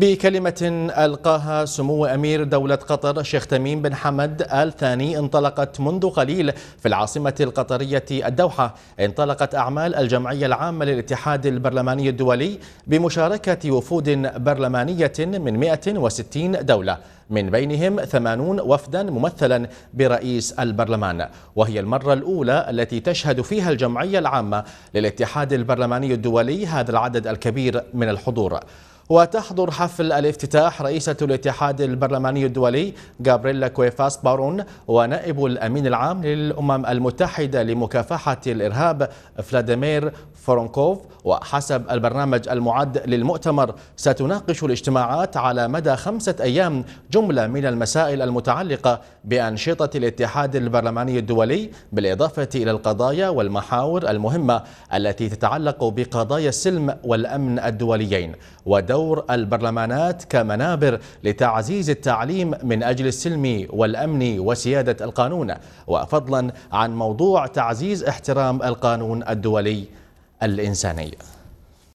بكلمة ألقاها سمو أمير دولة قطر الشيخ تميم بن حمد آل ثاني انطلقت منذ قليل في العاصمة القطرية الدوحة انطلقت أعمال الجمعية العامة للاتحاد البرلماني الدولي بمشاركة وفود برلمانية من 160 دولة من بينهم 80 وفدا ممثلا برئيس البرلمان وهي المرة الأولى التي تشهد فيها الجمعية العامة للاتحاد البرلماني الدولي هذا العدد الكبير من الحضور وتحضر حفل الافتتاح رئيسة الاتحاد البرلماني الدولي غابريلا كويفاس بارون ونائب الأمين العام للأمم المتحدة لمكافحة الإرهاب فلاديمير فرونكوف وحسب البرنامج المعد للمؤتمر ستناقش الاجتماعات على مدى خمسة أيام جملة من المسائل المتعلقة بأنشطة الاتحاد البرلماني الدولي بالإضافة إلى القضايا والمحاور المهمة التي تتعلق بقضايا السلم والأمن الدوليين ودور دور البرلمانات كمنابر لتعزيز التعليم من أجل السلم والأمن وسيادة القانون وفضلا عن موضوع تعزيز احترام القانون الدولي الإنساني